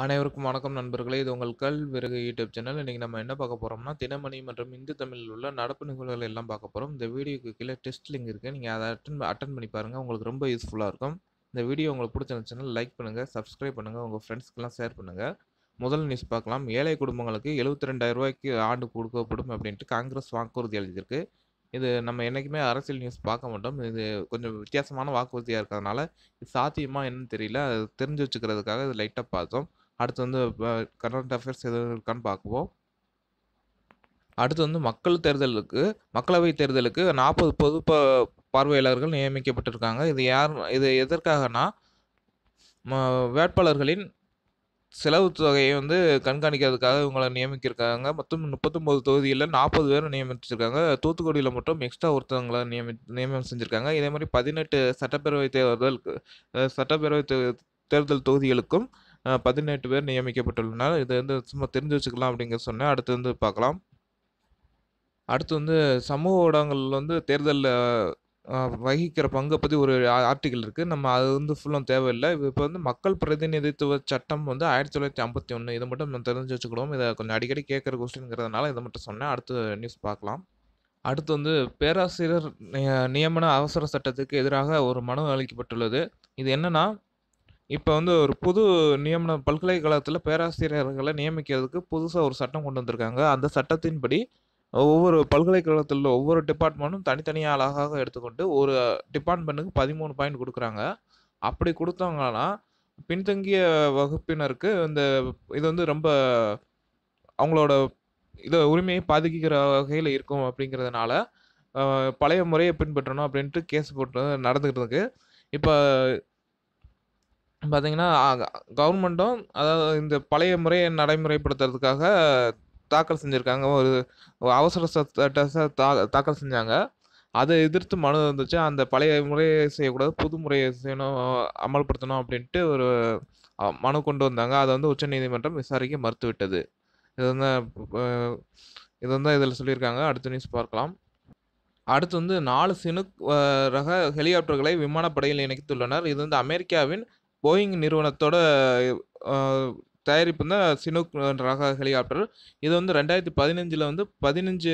அனைவருக்கும் வணக்கம் நண்பர்களே இது உங்கள் கல் விறகு யூடியூப் சேனல் இன்றைக்கி நம்ம என்ன பார்க்க போகிறோம்னா தினமணி மற்றும் இந்து தமிழில் உள்ள நடப்பு நிகழ்வுகள் எல்லாம் பார்க்க போகிறோம் இந்த வீடியோக்கு கீழே டெஸ்ட் லிங்க் இருக்குது நீங்கள் அதை அட்டன் அட்டன் பண்ணி பாருங்கள் உங்களுக்கு ரொம்ப யூஸ்ஃபுல்லாக இருக்கும் இந்த வீடியோ உங்களுக்கு பிடிச்சிருந்துச்சுன்னா லைக் பண்ணுங்கள் சப்ஸ்கிரைப் பண்ணுங்கள் உங்கள் ஃப்ரெண்ட்ஸ்க்கெலாம் ஷேர் பண்ணுங்கள் முதல் நியூஸ் பார்க்கலாம் ஏழை குடும்பங்களுக்கு எழுபத்தி ரெண்டாயிரரூவாய்க்கு ரூபாய்க்கு ஆண்டு கொடுக்கப்படும் அப்படின்ட்டு காங்கிரஸ் வாக்குறுதி எழுதியிருக்கு இது நம்ம என்றைக்குமே அரசியல் நியூஸ் பார்க்க மாட்டோம் இது கொஞ்சம் வித்தியாசமான வாக்குறுதியாக இருக்கிறதுனால இது சாத்தியமாக என்னன்னு தெரியல அது தெரிஞ்சு வச்சுக்கிறதுக்காக இது லைட்டாக பார்த்தோம் அடுத்து வந்து கரண்ட் அஃபேர்ஸ் எதுவும் இருக்கான்னு பார்க்குவோம் அடுத்து வந்து மக்கள் தேர்தலுக்கு மக்களவை தேர்தலுக்கு நாற்பது பொது பார்வையாளர்கள் நியமிக்கப்பட்டிருக்காங்க இது யார் இது எதற்காகனா வேட்பாளர்களின் செலவு தொகையை வந்து கண்காணிக்கிறதுக்காக இவங்களை நியமிக்கிருக்காங்க மொத்தம் முப்பத்தொம்போது தொகுதியில் நாற்பது பேர் நியமிச்சிருக்காங்க தூத்துக்குடியில் மட்டும் எக்ஸ்ட்ரா ஒருத்தவங்களை நியமி நியமனம் செஞ்சுருக்காங்க இதே மாதிரி பதினெட்டு சட்டப்பேரவை தேர்தலுக்கு சட்டப்பேரவை தேர்தல் தொகுதிகளுக்கும் பதினெட்டு பேர் நியமிக்கப்பட்டுள்ளனர் இதை வந்து சும்மா தெரிஞ்சு வச்சுக்கலாம் அப்படிங்கிற சொன்னேன் அடுத்து வந்து பார்க்கலாம் அடுத்து வந்து சமூக ஊடகங்கள் வந்து தேர்தலில் வகிக்கிற பங்கை பற்றி ஒரு ஆர்டிக்கல் இருக்குது நம்ம அது வந்து ஃபுல்லும் தேவையில்லை இப்போ வந்து மக்கள் பிரதிநிதித்துவ சட்டம் வந்து ஆயிரத்தி தொள்ளாயிரத்தி ஐம்பத்தி ஒன்று இதை மட்டும் நம்ம தெரிஞ்சு வச்சுக்கிடுவோம் இதை கொஞ்சம் அடிக்கடி கேட்குற கொஸ்டின்ங்கிறதுனால இதை மட்டும் சொன்னேன் அடுத்து நியூஸ் பார்க்கலாம் அடுத்து வந்து பேராசிரியர் நியமன அவசர சட்டத்துக்கு எதிராக ஒரு மனு அளிக்கப்பட்டுள்ளது இது என்னென்னா இப்போ வந்து ஒரு புது நியமன பல்கலைக்கழகத்தில் பேராசிரியர்களை நியமிக்கிறதுக்கு புதுசாக ஒரு சட்டம் கொண்டு வந்திருக்காங்க அந்த சட்டத்தின்படி ஒவ்வொரு பல்கலைக்கழகத்தில் ஒவ்வொரு டிபார்ட்மெண்ட்டும் தனித்தனியாக அழகாக எடுத்துக்கொண்டு ஒரு டிபார்ட்மெண்ட்டுக்கு பதிமூணு பாயிண்ட் கொடுக்குறாங்க அப்படி கொடுத்தாங்கன்னா பின்தங்கிய வகுப்பினருக்கு இந்த இது வந்து ரொம்ப அவங்களோட இதை உரிமையை பாதிக்கிற வகையில் இருக்கும் அப்படிங்கிறதுனால பழைய முறையை பின்பற்றணும் அப்படின்ட்டு கேஸ் போட்டு நடந்துக்கிட்டு இருக்கு இப்போ பார்த்தீங்கன்னா கவர்மெண்ட்டும் அதாவது இந்த பழைய முறையை நடைமுறைப்படுத்துறதுக்காக தாக்கல் செஞ்சுருக்காங்க ஒரு அவசர சட்ட தாக்கல் செஞ்சாங்க அதை எதிர்த்து மனு வந்துச்சு அந்த பழைய முறையை செய்யக்கூடாது புது முறையை செய்யணும் அமல்படுத்தணும் அப்படின்ட்டு ஒரு மனு கொண்டு வந்தாங்க அதை வந்து உச்சநீதிமன்றம் விசாரிக்க மறுத்துவிட்டது இது வந்து இது வந்து இதில் சொல்லியிருக்காங்க அடுத்த நியூஸ் பார்க்கலாம் அடுத்து வந்து நாலு சினுக் ரக ஹெலிகாப்டர்களை விமானப்படையில் இணைத்துள்ளனர் இது வந்து அமெரிக்காவின் போயிங் நிறுவனத்தோட தயாரிப்பு தான் சினுக் ரக ஹெலிகாப்டர் இது வந்து ரெண்டாயிரத்தி பதினஞ்சில் வந்து பதினஞ்சு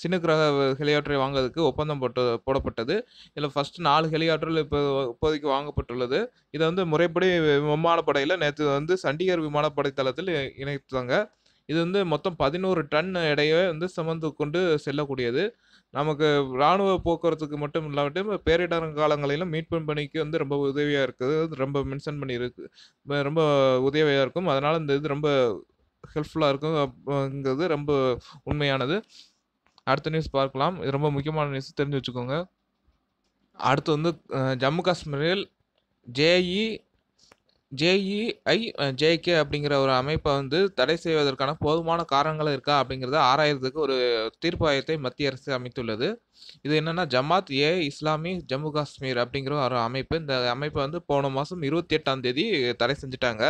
சினுக் ரக ஹெலிகாப்டரை வாங்குறதுக்கு ஒப்பந்தம் போட்டு போடப்பட்டது இதில் ஃபஸ்ட்டு நாலு ஹெலிகாப்டர்கள் இப்போ இப்போதைக்கு வாங்கப்பட்டுள்ளது இதை வந்து முறைப்படி விமானப்படையில் நேற்று வந்து சண்டிகர் விமானப்படை தளத்தில் இணைத்தாங்க இது வந்து மொத்தம் பதினோரு டன் எடையை வந்து சுமந்து கொண்டு செல்லக்கூடியது நமக்கு இராணுவ போக்குவரத்துக்கு மட்டும் இல்லாமட்டும் பேரிடர் காலங்களிலும் மீட்பு பணிக்கு வந்து ரொம்ப உதவியாக இருக்குது ரொம்ப மென்ஷன் பண்ணியிருக்கு ரொம்ப உதவியாக இருக்கும் அதனால் இந்த இது ரொம்ப ஹெல்ப்ஃபுல்லாக இருக்குங்கிறது ரொம்ப உண்மையானது அடுத்த நியூஸ் பார்க்கலாம் இது ரொம்ப முக்கியமான நியூஸ் தெரிஞ்சு வச்சுக்கோங்க அடுத்து வந்து ஜம்மு காஷ்மீரில் ஜேஇ ஜேஇஐ ஜேகே e அப்படிங்கிற ஒரு அமைப்பை வந்து தடை செய்வதற்கான போதுமான காரணங்கள் இருக்கா அப்படிங்கிறத ஆராயறதுக்கு ஒரு தீர்ப்பாயத்தை மத்திய அரசு அமைத்துள்ளது இது என்னென்னா ஜமாத் ஏ இஸ்லாமி ஜம்மு காஷ்மீர் அப்படிங்கிற ஒரு அமைப்பு இந்த அமைப்பை வந்து போன மாதம் இருபத்தி எட்டாம் தேதி தடை செஞ்சுட்டாங்க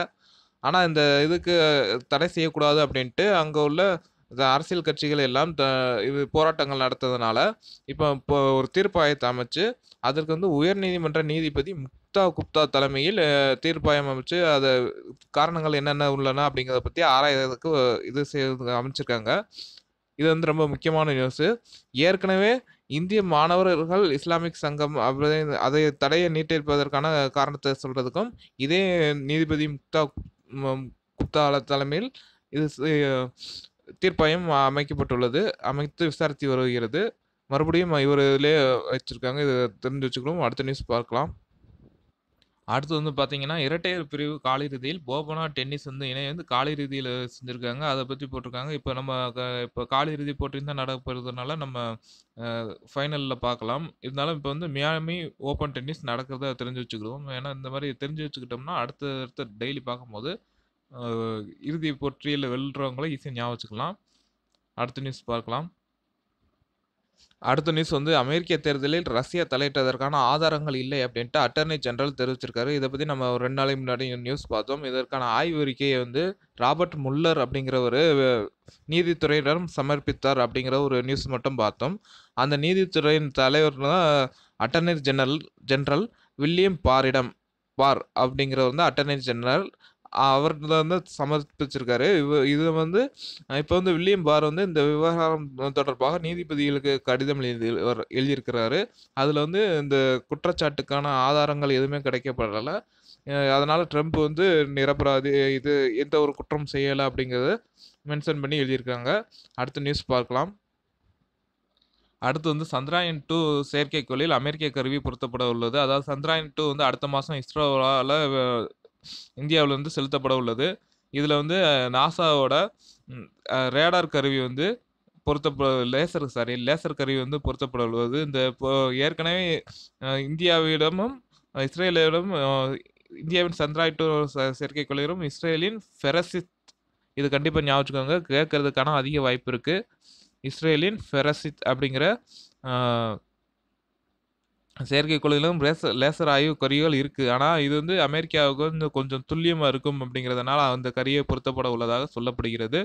ஆனால் இந்த இதுக்கு தடை செய்யக்கூடாது அப்படின்ட்டு அங்கே உள்ள இந்த அரசியல் கட்சிகள் எல்லாம் இது போராட்டங்கள் நடத்ததுனால இப்போ இப்போ ஒரு தீர்ப்பாயத்தை அமைச்சு அதற்கு வந்து உயர்நீதிமன்ற நீதிபதி குப்தா குப்தா தலைமையில் தீர்ப்பாயம் அமைச்சு அதை காரணங்கள் என்னென்ன உள்ளன அப்படிங்கிறத பற்றி ஆராயறதுக்கு இது செய்ய அமைச்சிருக்காங்க இது வந்து ரொம்ப முக்கியமான நியூஸு ஏற்கனவே இந்திய மாணவர்கள் இஸ்லாமிக் சங்கம் அதை தடையை நீட்டிருப்பதற்கான காரணத்தை சொல்கிறதுக்கும் இதே நீதிபதி முக்தா குப்தா தலைமையில் இது தீர்ப்பாயம் அமைக்கப்பட்டுள்ளது அமைத்து விசாரித்து வருகிறது மறுபடியும் இவர் இதிலே வச்சுருக்காங்க இதை தெரிஞ்சு வச்சுக்கணும் அடுத்த நியூஸ் பார்க்கலாம் அடுத்து வந்து பார்த்தீங்கன்னா இரட்டையர் பிரிவு காலிறுதியில் போபனா டென்னிஸ் வந்து இணை வந்து காலிறுதியில் செஞ்சுருக்காங்க அதை பற்றி போட்டிருக்காங்க இப்போ நம்ம இப்போ காலிறுதி போட்டி தான் நடக்கிறதுனால நம்ம ஃபைனலில் பார்க்கலாம் இருந்தாலும் இப்போ வந்து மியாமி ஓப்பன் டென்னிஸ் நடக்கிறத தெரிஞ்சு வச்சுக்கிடுவோம் ஏன்னா இந்த மாதிரி தெரிஞ்சு வச்சுக்கிட்டோம்னா அடுத்த அடுத்த டெய்லி பார்க்கும்போது இறுதி போட்டியில் வெல்றவங்கள ஈஸியாக ஞாபகம் வச்சுக்கலாம் அடுத்த நியூஸ் பார்க்கலாம் அடுத்த நியூஸ் வந்து அமெரிக்க தேர்தலில் ரஷ்யா தலையிட்டதற்கான ஆதாரங்கள் இல்லை அப்படின்ட்டு அட்டர்னி ஜெனரல் தெரிவிச்சிருக்காரு இதை பற்றி நம்ம ஒரு ரெண்டு நாளைக்கு முன்னாடி நியூஸ் பார்த்தோம் இதற்கான அறிக்கையை வந்து ராபர்ட் முல்லர் அப்படிங்கிற ஒரு நீதித்துறையிடம் சமர்ப்பித்தார் அப்படிங்கிற ஒரு நியூஸ் மட்டும் பார்த்தோம் அந்த நீதித்துறையின் தலைவர் தான் அட்டர்னி ஜெனரல் ஜெனரல் வில்லியம் பாரிடம் பார் அப்படிங்கிறவர் வந்து அட்டர்னி ஜெனரல் அவர் வந்து சமர்ப்பிச்சிருக்காரு இது வந்து இப்போ வந்து வில்லியம் பார் வந்து இந்த விவகாரம் தொடர்பாக நீதிபதிகளுக்கு கடிதம் எழுதி எழுதியிருக்கிறாரு அதில் வந்து இந்த குற்றச்சாட்டுக்கான ஆதாரங்கள் எதுவுமே கிடைக்கப்படலை அதனால் ட்ரம்ப் வந்து நிரபராதி இது எந்த ஒரு குற்றம் செய்யலை அப்படிங்கிறத மென்ஷன் பண்ணி எழுதியிருக்காங்க அடுத்த நியூஸ் பார்க்கலாம் அடுத்து வந்து சந்திராயன் டூ செயற்கைக்கோளில் அமெரிக்க கருவி பொருத்தப்பட உள்ளது அதாவது சந்திராயன் டூ வந்து அடுத்த மாதம் இஸ்ரோவால் இந்தியாவிலிருந்து செலுத்தப்பட உள்ளது இதில் வந்து நாசாவோட ரேடார் கருவி வந்து பொருத்தப்பட லேசர் சாரி லேசர் கருவி வந்து பொருத்தப்பட உள்ளது இந்த ஏற்கனவே இந்தியாவிடமும் இஸ்ரேலிடமும் இந்தியாவின் சந்திராய்டு செயற்கைக்கோளையிலும் இஸ்ரேலின் ஃபெரசித் இது கண்டிப்பாக ஞாபகத்துக்கோங்க கேட்கறதுக்கான அதிக வாய்ப்பு இருக்குது இஸ்ரேலின் ஃபெரசித் அப்படிங்கிற செயற்கைக்கோள்களிலும் லேசர் லேசர் ஆய்வு கருவிகள் இருக்குது ஆனால் இது வந்து அமெரிக்காவுக்கு வந்து கொஞ்சம் துல்லியமாக இருக்கும் அப்படிங்கிறதுனால அந்த கருவியை பொருத்தப்பட உள்ளதாக சொல்லப்படுகிறது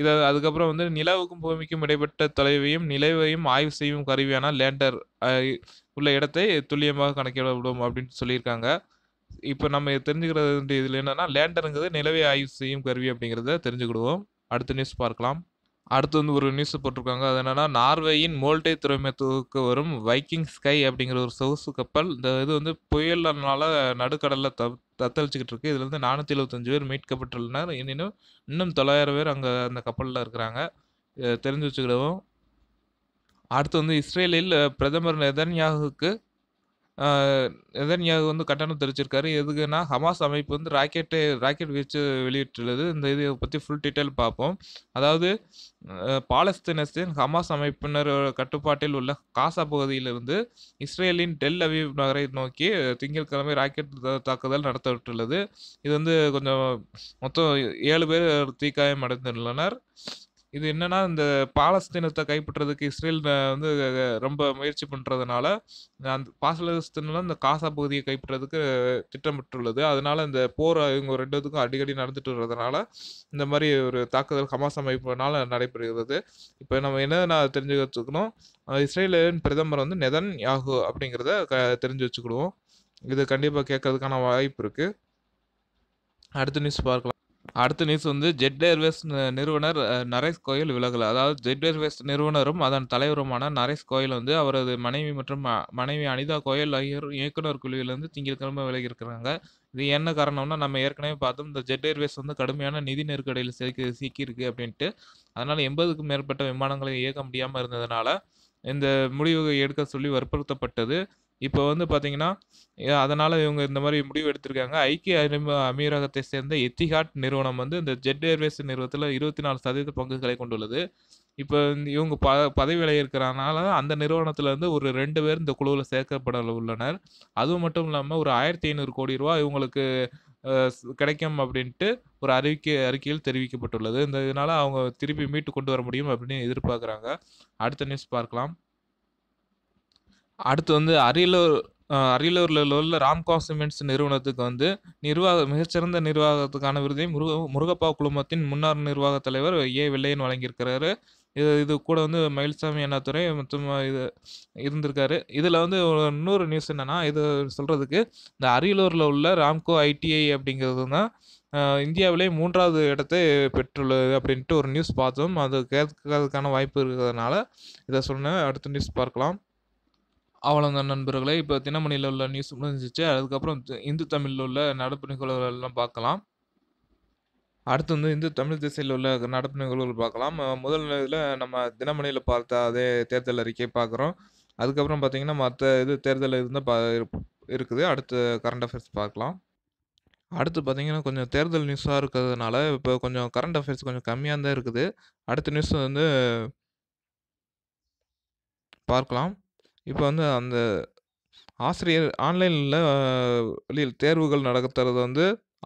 இதை அதுக்கப்புறம் வந்து நிலவுக்கும் பூமிக்கும் இடைப்பட்ட தொலைவையும் நிலவையும் ஆய்வு செய்யும் கருவியான லேண்டர் உள்ள இடத்தை துல்லியமாக கணக்கிட விடும் அப்படின்னு சொல்லியிருக்காங்க இப்போ நம்ம தெரிஞ்சுக்கிறது இதில் என்னென்னா லேண்டருங்கிறது நிலவை ஆய்வு செய்யும் கருவி அப்படிங்கிறத தெரிஞ்சுக்கிடுவோம் அடுத்த நியூஸ் பார்க்கலாம் அடுத்து வந்து ஒரு நியூஸ் போட்டிருக்காங்க அது என்னென்னா நார்வேயின் மோல்டே துறைமுகத்துக்கு வரும் வைக்கிங் ஸ்கை அப்படிங்கிற ஒரு சொகுசு கப்பல் இந்த இது வந்து புயலனால நடுக்கடலில் த தத்தளிச்சுக்கிட்டு இருக்கு இதில் வந்து நானூற்றி எழுபத்தஞ்சு பேர் மீட்கப்பட்டுள்ளனர் இன்னும் இன்னும் தொள்ளாயிரம் பேர் அங்கே அந்த கப்பலில் இருக்கிறாங்க தெரிஞ்சு வச்சுக்கிடுவோம் அடுத்து வந்து இஸ்ரேலில் பிரதமர் நெதன்யாகுக்கு நெதன்யாகு வந்து கட்டணம் தெரிவிச்சிருக்காரு எதுக்குன்னா ஹமாஸ் அமைப்பு வந்து ராக்கெட்டு ராக்கெட் வீச்சு வெளியிட்டுள்ளது இந்த இதை பற்றி ஃபுல் டீட்டெயில் பார்ப்போம் அதாவது பாலஸ்தீனத்தின் ஹமாஸ் அமைப்பினர் கட்டுப்பாட்டில் உள்ள காசா பகுதியிலிருந்து இஸ்ரேலின் டெல் அவீவ் நகரை நோக்கி திங்கட்கிழமை ராக்கெட் தாக்குதல் நடத்தப்பட்டுள்ளது இது வந்து கொஞ்சம் மொத்தம் ஏழு பேர் தீக்காயம் அடைந்துள்ளனர் இது என்னன்னா இந்த பாலஸ்தீனத்தை கைப்பற்றுறதுக்கு இஸ்ரேல் வந்து ரொம்ப முயற்சி பண்ணுறதுனால அந்த பாலஸ்தீனில் இந்த காசா பகுதியை கைப்பற்றுறதுக்கு திட்டமிட்டுள்ளது அதனால இந்த போர் இவங்க ரெண்டுத்துக்கும் அடிக்கடி நடந்துட்டு வர்றதுனால இந்த மாதிரி ஒரு தாக்குதல் ஹமாஸ் அமைப்புனால நடைபெறுகிறது இப்போ நம்ம என்ன நான் தெரிஞ்சு வச்சுக்கணும் இஸ்ரேலின் பிரதமர் வந்து நெதன் யாகு அப்படிங்கிறத க தெரிஞ்சு வச்சுக்கிடுவோம் இது கண்டிப்பாக கேட்கறதுக்கான வாய்ப்பு இருக்குது அடுத்த நியூஸ் பார்க்கலாம் அடுத்த நியூஸ் வந்து ஜெட் ஏர்வேஸ் நிறுவனர் நரேஷ் கோயல் விலகல் அதாவது ஜெட் ஏர்வேஸ் நிறுவனரும் அதன் தலைவருமான நரேஷ் கோயல் வந்து அவரது மனைவி மற்றும் மனைவி அனிதா கோயல் ஆகியோர் இயக்குனர் குழுவிலிருந்து திங்கட்கிழமை விலகி இருக்கிறாங்க இது என்ன காரணம்னா நம்ம ஏற்கனவே பார்த்தோம் இந்த ஜெட் ஏர்வேஸ் வந்து கடுமையான நிதி நெருக்கடியில் சிக்கி சிக்கியிருக்கு அப்படின்ட்டு அதனால் எண்பதுக்கும் மேற்பட்ட விமானங்களை இயக்க முடியாமல் இருந்ததுனால இந்த முடிவுகளை எடுக்க சொல்லி வற்புறுத்தப்பட்டது இப்போ வந்து பார்த்தீங்கன்னா அதனால் இவங்க இந்த மாதிரி முடிவு எடுத்திருக்காங்க ஐக்கிய அமீரகத்தை சேர்ந்த எத்திஹாட் நிறுவனம் வந்து இந்த ஜெட் ஏர்வேஸ் நிறுவனத்தில் இருபத்தி நாலு சதவீத பங்குகளை கொண்டுள்ளது இப்போ இவங்க ப பதவி விலையிருக்கிறனால அந்த நிறுவனத்திலேருந்து ஒரு ரெண்டு பேர் இந்த குழுவில் சேர்க்கப்பட உள்ளனர் அதுவும் மட்டும் இல்லாமல் ஒரு ஆயிரத்தி ஐநூறு கோடி ரூபா இவங்களுக்கு கிடைக்கும் அப்படின்ட்டு ஒரு அறிவிக்கை அறிக்கையில் தெரிவிக்கப்பட்டுள்ளது இந்த இதனால் அவங்க திருப்பி மீட்டு கொண்டு வர முடியும் அப்படின்னு எதிர்பார்க்குறாங்க அடுத்த நியூஸ் பார்க்கலாம் அடுத்து வந்து அரியலூர் அரியலூரில் உள்ள ராம்கா சிமெண்ட்ஸ் நிறுவனத்துக்கு வந்து நிர்வாக மிகச்சிறந்த நிர்வாகத்துக்கான விருதையும் முருக முருகப்பா குழுமத்தின் முன்னாள் நிர்வாக தலைவர் ஏ வெள்ளையன் வழங்கியிருக்கிறாரு இது இது கூட வந்து மயில்சாமி அண்ணாத்துறை மற்றும் இது இருந்திருக்காரு இதில் வந்து இன்னொரு நியூஸ் என்னென்னா இது சொல்கிறதுக்கு இந்த அரியலூரில் உள்ள ராம்கோ ஐடிஐ அப்படிங்கிறது தான் இந்தியாவிலே மூன்றாவது இடத்தை பெற்றுள்ளது அப்படின்ட்டு ஒரு நியூஸ் பார்த்தோம் அது கேட்கறதுக்கான வாய்ப்பு இருக்கிறதுனால இதை சொன்னேன் அடுத்த நியூஸ் பார்க்கலாம் தான் நண்பர்களே இப்போ தினமணியில் உள்ள நியூஸ் முடிஞ்சிச்சு அதுக்கப்புறம் இந்து தமிழில் உள்ள நடப்பு நிகழ்வுகள்லாம் பார்க்கலாம் அடுத்து வந்து இந்து தமிழ் திசையில் உள்ள நடப்பு நிகழ்வுகள் பார்க்கலாம் முதல் இதில் நம்ம தினமணியில் பார்த்த அதே தேர்தல் அறிக்கையை பார்க்குறோம் அதுக்கப்புறம் பார்த்திங்கன்னா மற்ற இது தேர்தல் இருந்தால் பா இருக்குது அடுத்து கரண்ட் அஃபேர்ஸ் பார்க்கலாம் அடுத்து பார்த்தீங்கன்னா கொஞ்சம் தேர்தல் நியூஸாக இருக்கிறதுனால இப்போ கொஞ்சம் கரண்ட் அஃபேர்ஸ் கொஞ்சம் கம்மியாக தான் இருக்குது அடுத்த நியூஸ் வந்து பார்க்கலாம் இப்போ வந்து அந்த ஆசிரியர் ஆன்லைனில் வெளியில் தேர்வுகள் நடத்துறது வந்து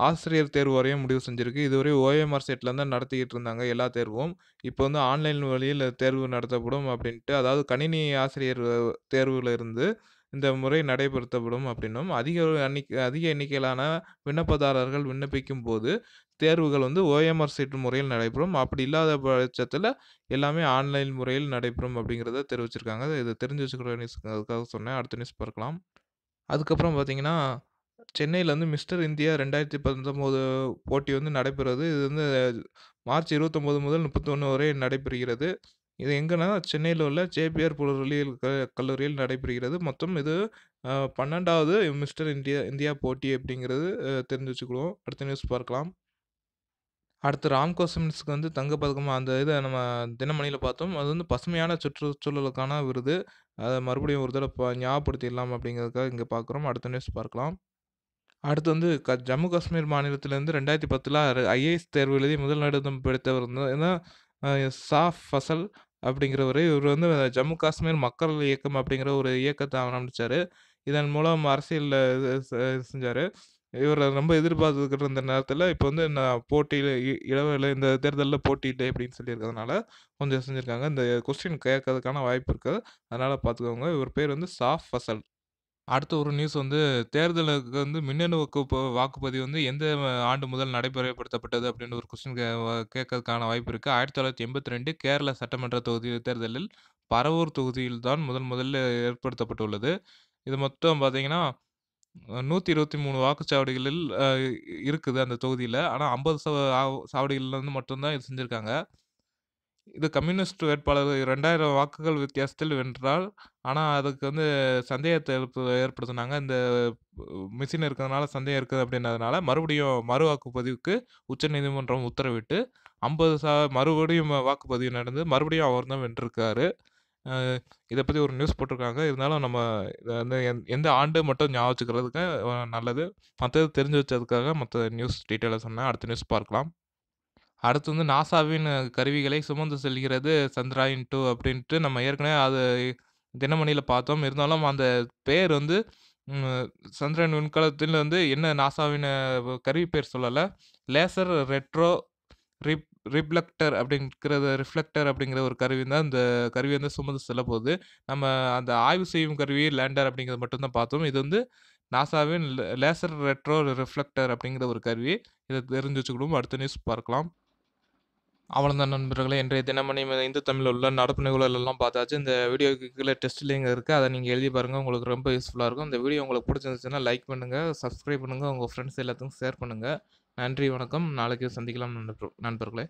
ஆசிரியர் தேர்வு வரையும் முடிவு செஞ்சுருக்கு இதுவரை ஓஎம்ஆர் சைட்டில் தான் நடத்திக்கிட்டு இருந்தாங்க எல்லா தேர்வும் இப்போ வந்து ஆன்லைன் வழியில் தேர்வு நடத்தப்படும் அப்படின்ட்டு அதாவது கணினி ஆசிரியர் தேர்வில் இருந்து இந்த முறை நடைபெறுத்தப்படும் அப்படின்னும் அதிக எண்ணிக்கை அதிக எண்ணிக்கையிலான விண்ணப்பதாரர்கள் விண்ணப்பிக்கும் போது தேர்வுகள் வந்து ஓஎம்ஆர் சீட்டு முறையில் நடைபெறும் அப்படி இல்லாத பட்சத்தில் எல்லாமே ஆன்லைன் முறையில் நடைபெறும் அப்படிங்கிறத தெரிவிச்சிருக்காங்க இதை தெரிஞ்சு வச்சுக்கிற நியூஸ் அதுக்காக சொன்னேன் அடுத்த நியூஸ் பார்க்கலாம் அதுக்கப்புறம் பார்த்தீங்கன்னா சென்னையில் வந்து மிஸ்டர் இந்தியா ரெண்டாயிரத்தி பத்தொம்போது போட்டி வந்து நடைபெறுது இது வந்து மார்ச் இருபத்தொம்போது முதல் முப்பத்தொன்று வரை நடைபெறுகிறது இது எங்கன்னா சென்னையில் உள்ள ஜேபிஆர் பொருளியல் கல்லூரியில் நடைபெறுகிறது மொத்தம் இது பன்னெண்டாவது மிஸ்டர் இந்தியா இந்தியா போட்டி அப்படிங்கிறது தெரிஞ்சு வச்சுக்கிறோம் அடுத்த நியூஸ் பார்க்கலாம் அடுத்து ராம்கோ சிமெண்ட்ஸ்க்கு வந்து தங்கப்பதக்கமாக அந்த இதை நம்ம தினமணியில் பார்த்தோம் அது வந்து பசுமையான சுற்றுச்சூழலுக்கான விருது அதை மறுபடியும் ஒரு தடவை ஞாபகப்படுத்திடலாம் அப்படிங்கிறதுக்காக இங்கே பார்க்குறோம் அடுத்த நியூஸ் பார்க்கலாம் அடுத்து வந்து க ஜம்மு காஷ்மீர் மாநிலத்திலேருந்து ரெண்டாயிரத்தி பத்தில் ஐஏஎஸ் தேர்வு எழுதி முதல் நடுதம் பிடித்தவர் இருந்தால் சாஃப் ஃபசல் அப்படிங்கிறவர் இவர் வந்து ஜம்மு காஷ்மீர் மக்கள் இயக்கம் அப்படிங்கிற ஒரு இயக்கத்தை ஆரம்பித்தார் இதன் மூலம் அரசியலில் செஞ்சார் இவரை ரொம்ப எதிர்பார்த்துக்கிட்டு இருந்த நேரத்தில் இப்போ வந்து நான் போட்டியில் இளவில் இந்த தேர்தலில் போட்டியிட்டேன் அப்படின்னு சொல்லியிருக்கிறதுனால கொஞ்சம் செஞ்சுருக்காங்க இந்த கொஸ்டின் கேட்கறதுக்கான வாய்ப்பு இருக்குது அதனால் பார்த்துக்கோங்க இவர் பேர் வந்து சாஃப் ஃபசல் அடுத்த ஒரு நியூஸ் வந்து தேர்தலுக்கு வந்து மின்னணு வாக்கு வாக்குப்பதிவு வந்து எந்த ஆண்டு முதல் நடைமுறைப்படுத்தப்பட்டது அப்படின்னு ஒரு கொஸ்டின் கே கேட்கறதுக்கான வாய்ப்பு இருக்குது ஆயிரத்தி தொள்ளாயிரத்தி எண்பத்தி ரெண்டு கேரள சட்டமன்ற தொகுதி தேர்தலில் பரவூர் தொகுதியில் தான் முதன் முதல்ல ஏற்படுத்தப்பட்டுள்ளது இது மொத்தம் பார்த்தீங்கன்னா நூற்றி இருபத்தி மூணு வாக்குச்சாவடிகளில் இருக்குது அந்த தொகுதியில் ஆனால் ஐம்பது ச ஆவ் சாவடிகள்ல இது செஞ்சுருக்காங்க இது கம்யூனிஸ்ட் வேட்பாளர் ரெண்டாயிரம் வாக்குகள் வித்தியாசத்தில் வென்றால் ஆனால் அதுக்கு வந்து சந்தேகத்தை ஏற்படுத்தினாங்க இந்த மிஷின் இருக்கிறதுனால சந்தேகம் இருக்குது அப்படின்னதுனால, மறுபடியும் மறு வாக்குப்பதிவுக்கு உச்சநீதிமன்றம் உத்தரவிட்டு, ஐம்பது சா மறுபடியும் வாக்குப்பதிவு நடந்து, மறுபடியும் அவர் தான் வென்றிருக்காரு. இதை பற்றி ஒரு நியூஸ் போட்டிருக்காங்க இருந்தாலும் நம்ம இதை வந்து எந்த ஆண்டு மட்டும் ஞாபகத்துக்கிறதுக்கு நல்லது மற்றது தெரிஞ்சு வச்சதுக்காக மற்ற நியூஸ் டீட்டெயிலாக சொன்னேன் அடுத்த நியூஸ் பார்க்கலாம் அடுத்து வந்து நாசாவின் கருவிகளை சுமந்து செல்கிறது சந்திராயன் டூ அப்படின்ட்டு நம்ம ஏற்கனவே அது தினமணியில் பார்த்தோம் இருந்தாலும் அந்த பேர் வந்து சந்திரன் விண்கலத்தில் வந்து என்ன நாசாவின் கருவி பேர் சொல்லலை லேசர் ரெட்ரோ ரிப் ரிப்ளக்டர் அப்படிங்கிறத ரிஃப்ளெக்டர் அப்படிங்கிற ஒரு கருவி தான் இந்த கருவி வந்து சுமந்து செல்ல போகுது நம்ம அந்த ஆய்வு செய்யும் கருவி லேண்டர் அப்படிங்கிறத மட்டும்தான் பார்த்தோம் இது வந்து நாசாவின் லேசர் ரெட்ரோ ரிஃப்ளெக்டர் அப்படிங்கிற ஒரு கருவி இதை தெரிஞ்சு வச்சுக்கணும் அடுத்த நியூஸ் பார்க்கலாம் அவ்வளோதான் நண்பர்களே இன்றைய தினமணி இந்து தமிழில் உள்ள நடப்பு நிகழ்வுகள் எல்லாம் பார்த்தாச்சு இந்த வீடியோ கீழே டெஸ்ட் லிங்க் இருக்குது அதை நீங்கள் எழுதி பாருங்கள் உங்களுக்கு ரொம்ப யூஸ்ஃபுல்லாக இருக்கும் இந்த வீடியோ உங்களுக்கு பிடிச்சிருந்துச்சுன்னா லைக் பண்ணுங்கள் சப்ஸ்கிரைப் பண்ணுங்கள் உங்கள் ஃப்ரெண்ட்ஸ் எல்லாத்துக்கும் ஷேர் பண்ணுங்கள் நன்றி வணக்கம் நாளைக்கு சந்திக்கலாம் நண்பர்களே